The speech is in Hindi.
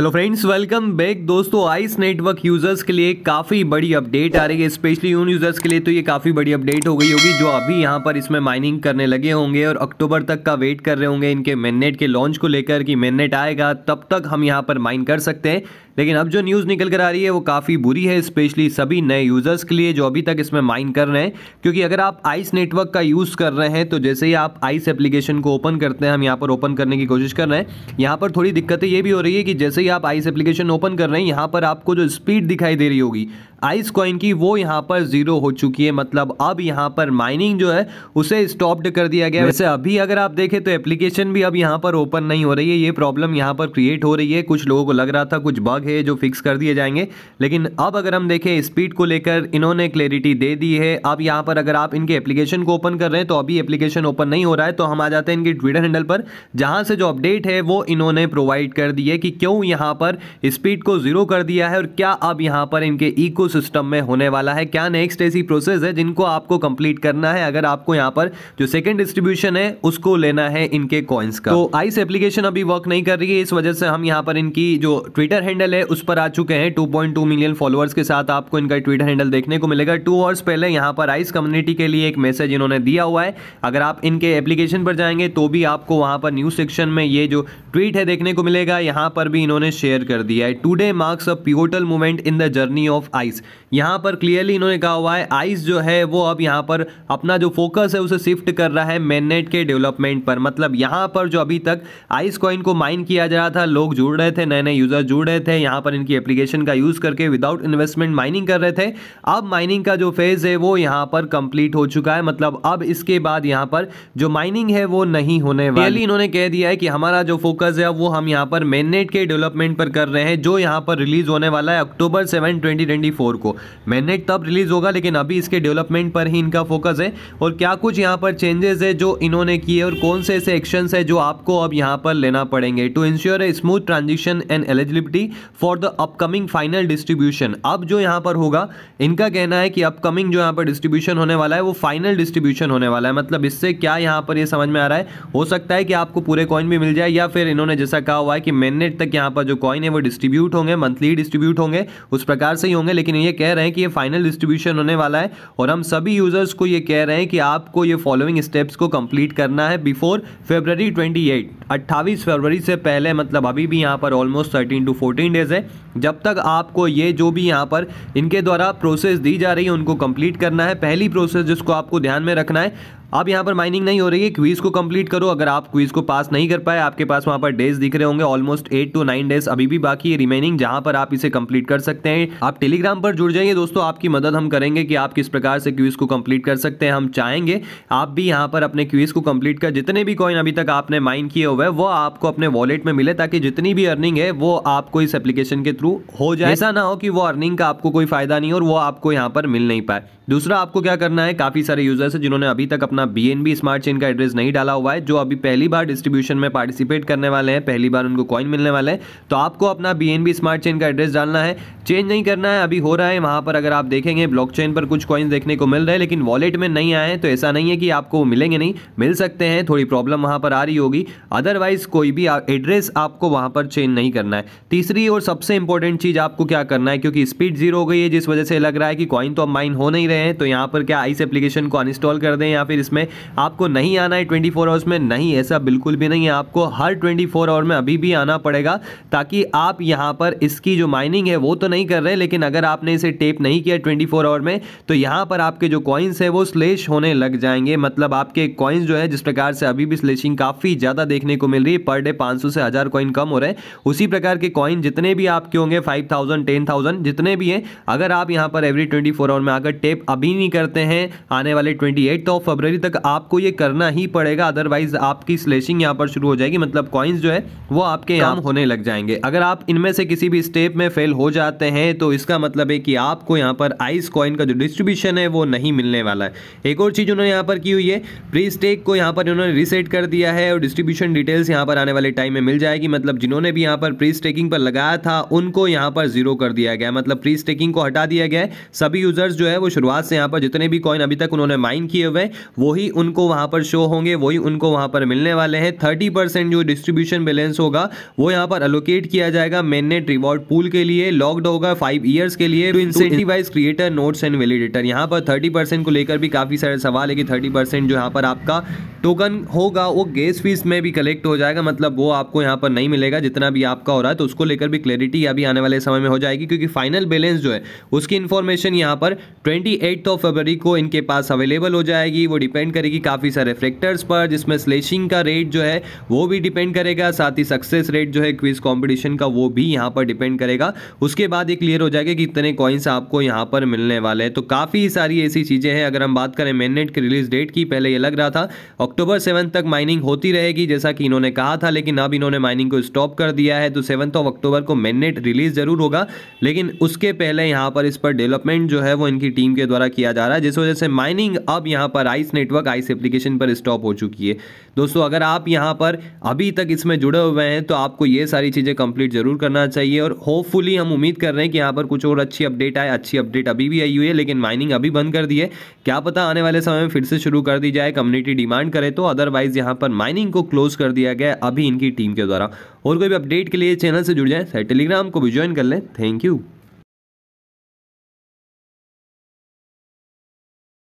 हेलो फ्रेंड्स वेलकम बैक दोस्तों आइस नेटवर्क यूजर्स के लिए काफ़ी बड़ी अपडेट आ रही है स्पेशली उन यूजर्स के लिए तो ये काफ़ी बड़ी अपडेट हो गई होगी जो अभी यहाँ पर इसमें माइनिंग करने लगे होंगे और अक्टूबर तक का वेट कर रहे होंगे इनके मेननेट के लॉन्च को लेकर कि मेननेट आएगा तब तक हम यहाँ पर माइन कर सकते हैं लेकिन अब जो न्यूज़ निकल कर आ रही है वो काफ़ी बुरी है स्पेशली सभी नए यूज़र्स के लिए जो अभी तक इसमें माइन कर रहे हैं क्योंकि अगर आप आइस नेटवर्क का यूज़ कर रहे हैं तो जैसे ही आप आइस एप्लीकेशन को ओपन करते हैं हम यहाँ पर ओपन करने की कोशिश कर रहे हैं यहाँ पर थोड़ी दिक्कतें ये भी हो रही है कि जैसे ही आप आइस एप्लीकेशन ओपन कर रहे हैं यहाँ पर आपको जो स्पीड दिखाई दे रही होगी आइस कॉइन की वो यहाँ पर जीरो हो चुकी है मतलब अब यहाँ पर माइनिंग जो है उसे स्टॉप्ड कर दिया गया वैसे अभी अगर आप देखें तो एप्लीकेशन भी अब यहाँ पर ओपन नहीं हो रही है ये प्रॉब्लम यहाँ पर क्रिएट हो रही है कुछ लोगों को लग रहा था कुछ बग है जो फिक्स कर दिए जाएंगे लेकिन अब अगर हम देखें स्पीड को लेकर इन्होंने क्लैरिटी दे दी है अब यहाँ पर अगर आप इनके एप्लीकेशन को ओपन कर रहे हैं तो अभी एप्लीकेशन ओपन नहीं हो रहा है तो हम आ जाते हैं इनके ट्विटर हैंडल पर जहाँ से जो अपडेट है वो इन्होंने प्रोवाइड कर दी है कि क्यों यहाँ पर स्पीड को जीरो कर दिया है और क्या अब यहाँ पर इनके इको सिस्टम में होने वाला है क्या नेक्स्ट ऐसी प्रोसेस है जिनको आपको कंप्लीट करना है अगर आपको यहाँ पर जो सेकेंड डिस्ट्रीब्यूशन है उसको लेना है इनके कॉइन्स का तो आइस एप्लीकेशन अभी वर्क नहीं कर रही है इस वजह से हम यहाँ पर इनकी जो ट्विटर हैंडल है उस पर आ चुके हैं टू मिलियन फॉलोअर्स के साथ आपको इनका ट्विटर हैंडल देखने को मिलेगा टू आवर्स पहले यहाँ पर आइस कम्युनिटी के लिए एक मैसेज इन्होंने दिया हुआ है अगर आप इनके एप्लीकेशन पर जाएंगे तो भी आपको वहाँ पर न्यूज सेक्शन में ये जो ट्वीट है देखने को मिलेगा यहाँ पर भी इन्होंने शेयर कर दिया है today marks a pivotal movement in the journey of ice ice यहाँ पर क्लियरली इन्होंने कहा हुआ है आइस जो है वो अब यहाँ पर अपना जो फोकस है उसे शिफ्ट कर रहा है मेननेट के डेवलपमेंट पर मतलब यहाँ पर जो अभी तक आइस कॉइन को माइन किया जा रहा था लोग जुड़ रहे थे नए नए यूज़र जुड़ रहे थे यहाँ पर इनकी एप्लीकेशन का यूज़ करके विदाउट इन्वेस्टमेंट माइनिंग कर रहे थे अब माइनिंग का जो फेज़ है वो यहाँ पर कंप्लीट हो चुका है मतलब अब इसके बाद यहाँ पर जो माइनिंग है वो नहीं होने वाली इन्होंने कह दिया है कि हमारा जो फोकस है वो हम यहाँ पर मेननेट के डेवलपमेंट पर कर रहे हैं जो यहाँ पर रिलीज होने वाला है अक्टूबर सेवन ट्वेंटी फोर को मैनेट तब रिलीज़ होगा लेकिन अभी इसके डेवलपमेंट पर ही इनका फोकस है और क्या कुछ यहाँ पर चेंजेस है जो इन्होंने किए और कौन से ऐसे एक्शन है जो आपको अब यहाँ पर लेना पड़ेंगे to ensure a smooth transition and eligibility for the upcoming final distribution अब जो यहाँ पर होगा इनका कहना है कि अपकमिंग जो यहाँ पर डिस्ट्रीब्यूशन होने वाला है वो फाइनल डिस्ट्रीब्यूशन होने वाला है मतलब इससे क्या यहाँ पर ये समझ में आ रहा है हो सकता है कि आपको पूरे कॉइन भी मिल जाए या फिर इन्होंने जैसा कहा हुआ है कि मेननेट तक यहाँ पर जो कॉइन है वो डिस्ट्रीब्यूट होंगे मंथली डिस्ट्रीब्यूट होंगे उस प्रकार से ही होंगे लेकिन में ये कह रहे हैं कि ये फाइनल डिस्ट्रीब्यूशन होने वाला है और हम सभी यूज़र्स को ये कह रहे हैं कि आपको ये फॉलोइंग स्टेप्स को कंप्लीट करना है बिफोर फेबररी 28 28 फरवरी से पहले मतलब अभी भी यहाँ पर almost thirteen to fourteen days है जब तक आपको ये जो भी यहाँ पर इनके द्वारा प्रोसेस दी जा रही है उनको कंप्लीट करना है पहली प्रोसेस जिसको आपको ध्यान में रखना है अब यहाँ पर माइनिंग नहीं हो रही है क्वीज़ को कंप्लीट करो अगर आप क्वीज़ को पास नहीं कर पाए आपके पास वहाँ पर डेज दिख रहे होंगे almost eight to nine days अभी भी बाकी है रिमेनिंग जहाँ पर आप इसे कंप्लीट कर सकते हैं आप टेलीग्राम पर जुड़ जाइए दोस्तों आपकी मदद हम करेंगे कि आप किस प्रकार से क्वीज़ को कंप्लीट कर सकते हैं हम चाहेंगे आप भी यहाँ पर अपने क्वीज़ को कंप्लीट कर जितने भी कॉइन अभी तक आपने माइन किए हुए वो आपको अपने वॉलेट में मिले ताकि जितनी भी अर्निंग है वो आपको इस एप्लीकेशन के थ्रू हो जाए ऐसा ना हो कि वो अर्निंग का आपको कोई फायदा नहीं और वो आपको यहाँ पर मिल नहीं पाए दूसरा आपको क्या करना है काफ़ी सारे यूजर्स हैं जिन्होंने अभी तक अपना अपना बी स्मार्ट चेन का एड्रेस नहीं डाला हुआ है जो अभी पहली बार डिस्ट्रीब्यूशन में पार्टिसिपेट करने वाले हैं पहली बार उनको कॉइन मिलने वाले हैं तो आपको अपना बी स्मार्ट चेन का एड्रेस डालना है चेंज नहीं करना है अभी हो रहा है वहाँ पर अगर आप देखेंगे ब्लॉक पर कुछ कॉइन्स देखने को मिल रहे हैं लेकिन वॉलेट में नहीं आए तो ऐसा नहीं है कि आपको मिलेंगे नहीं मिल सकते हैं थोड़ी प्रॉब्लम वहाँ पर आ रही होगी अदरवाइज कोई भी एड्रेस आपको वहाँ पर चेंज नहीं करना है तीसरी और सबसे इंपॉर्टेंट चीज़ आपको क्या करना है क्योंकि स्पीड जीरो हो गई है जिस वजह से लग रहा है कि कॉइन तो अब माइन हो नहीं रहे हैं तो यहाँ पर क्या आइस एप्लीकेशन को अनइंस्टॉल कर दें या फिर इसमें आपको नहीं आना है ट्वेंटी फोर आवर्स में नहीं ऐसा बिल्कुल भी नहीं है आपको हर ट्वेंटी फोर आवर में अभी भी आना पड़ेगा ताकि आप यहाँ पर इसकी जो माइनिंग है वो तो नहीं कर रहे लेकिन अगर आपने इसे टेप नहीं किया ट्वेंटी फोर आवर में तो यहाँ पर आपके जो कॉइन्स है वो स्लेश होने लग जाएंगे मतलब आपके कॉइन्स जो है जिस प्रकार से अभी भी स्लेशिंग काफ़ी ज़्यादा देखने को मिल रही है पर डे पाँच से हज़ार कॉइन कम हो रहे हैं उसी प्रकार के कॉइन जितने भी आपके होंगे फाइव थाउजेंड जितने भी हैं अगर आप यहाँ पर एवरी ट्वेंटी फोर आवर में आकर टेप अभी नहीं करते हैं आने वाले ट्वेंटी एट ऑफ फरवरी तक आपको ये करना ही पड़ेगा अदरवाइज आपकी स्लेशिंग यहाँ पर शुरू हो जाएगी मतलब कॉइन्स जो है वो आपके यहाँ हाँ। होने लग जाएंगे अगर आप इनमें से किसी भी स्टेप में फेल हो जाते हैं तो इसका मतलब है कि आपको यहाँ पर आइस कॉइन का जो डिस्ट्रीब्यूशन है वो नहीं मिलने वाला है एक और चीज़ उन्होंने यहाँ पर की हुई है प्री स्टेक को यहाँ पर उन्होंने रीसेट कर दिया है और डिस्ट्रीब्यूशन डिटेल्स यहाँ पर आने वाले टाइम में मिल जाएगी मतलब जिन्होंने भी यहाँ पर प्री स्टेकिंग पर लगाया था उनको यहाँ पर जीरो कर दिया गया मतलब प्री स्टेकिंग को हटा दिया गया सभी यूजर्स जो है वो शुरुआत से यहाँ पर जितने भी कॉइन अभी तक उन्होंने माइन किए हुए वो वही उनको वहां पर शो होंगे वही उनको वहां पर मिलने वाले हैं थर्टी परसेंट जो डिस्ट्रीब्यूशन बैलेंस होगा वो यहां पर अलोकेट किया जाएगा मेननेट रिवॉर्ड पूल के लिए लॉक्ड होगा फाइव ईयर्स के लिए incentivize creator nodes and validator यहाँ पर थर्टी को लेकर भी काफ़ी सारे सवाल है कि थर्टी जो यहाँ पर आपका टोकन होगा वो गैस फीस में भी कलेक्ट हो जाएगा मतलब वो आपको यहाँ पर नहीं मिलेगा जितना भी आपका हो रहा है तो उसको लेकर भी क्लैरिटी अभी आने वाले समय में हो जाएगी क्योंकि फाइनल बैलेंस जो है उसकी इन्फॉर्मेशन यहाँ पर ट्वेंटी एट्थ ऑफ फरवरी को इनके पास अवेलेबल हो जाएगी वो डिपेंड डिपेंड करेगी काफ़ी सारे फैक्टर्स पर जिसमें स्लेशिंग का रेट जो है वो भी डिपेंड करेगा साथ ही सक्सेस रेट जो है क्विज कॉम्पिटिशन का वो भी यहाँ पर डिपेंड करेगा उसके बाद ये क्लियर हो जाएगा कि इतने कॉइन्स आपको यहाँ पर मिलने वाले हैं तो काफ़ी सारी ऐसी चीज़ें हैं अगर हम बात करें मेननेट की रिलीज डेट की पहले ये लग रहा था अक्टूबर सेवन तक माइनिंग होती रहेगी जैसा कि इन्होंने कहा था लेकिन अब इन्होंने माइनिंग को स्टॉप कर दिया है तो सेवन्थ ऑफ अक्टूबर को मेननेट रिलीज जरूर होगा लेकिन उसके पहले यहाँ पर इस पर डेवलपमेंट जो है वो इनकी टीम के द्वारा किया जा रहा है जिस वजह से माइनिंग अब यहाँ पर आइस नेटवर्क आइस एप्लीकेशन पर स्टॉप हो चुकी है दोस्तों अगर आप यहाँ पर अभी तक इसमें जुड़े हुए हैं तो आपको ये सारी चीज़ें कंप्लीट जरूर करना चाहिए और होपफुली हम उम्मीद कर रहे हैं कि यहाँ पर कुछ और अच्छी अपडेट आए अच्छी अपडेट अभी भी आई हुई है लेकिन माइनिंग अभी बंद कर दी है क्या पता आने वाले समय में फिर से शुरू कर दी जाए कम्युनिटी डिमांड करे तो अदरवाइज यहाँ पर माइनिंग को क्लोज कर दिया गया अभी इनकी टीम के द्वारा और कोई भी अपडेट के लिए चैनल से जुड़ जाए टेलीग्राम को भी ज्वाइन कर लें थैंक यू